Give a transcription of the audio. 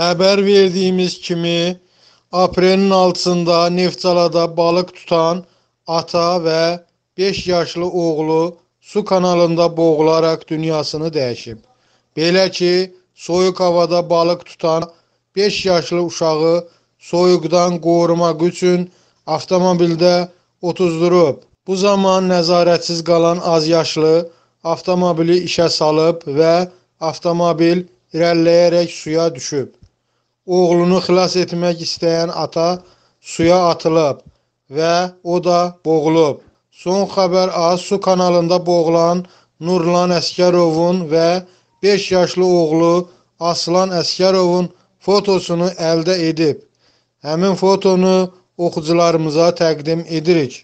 Xəbər verdiyimiz kimi, aprelin 6-da Neftçalada balıq tutan ata və 5 yaşlı oğlu su kanalında boğularaq dünyasını dəyişib. Belə ki, soyuq havada balıq tutan 5 yaşlı uşağı soyuqdan qorumaq üçün avtomobildə otuzdurub. Bu zaman nəzarətsiz qalan az yaşlı avtomobili işə salıb və avtomobil irəliləyərək suya düşüb. Oğlunu xilas etmək istəyən ata suya atılıb və o da boğulub. Son xəbər az su kanalında boğulan Nurlan Əskərovun və 5 yaşlı oğlu Aslan Əskərovun fotosunu əldə edib. Həmin fotonu oxucularımıza təqdim edirik.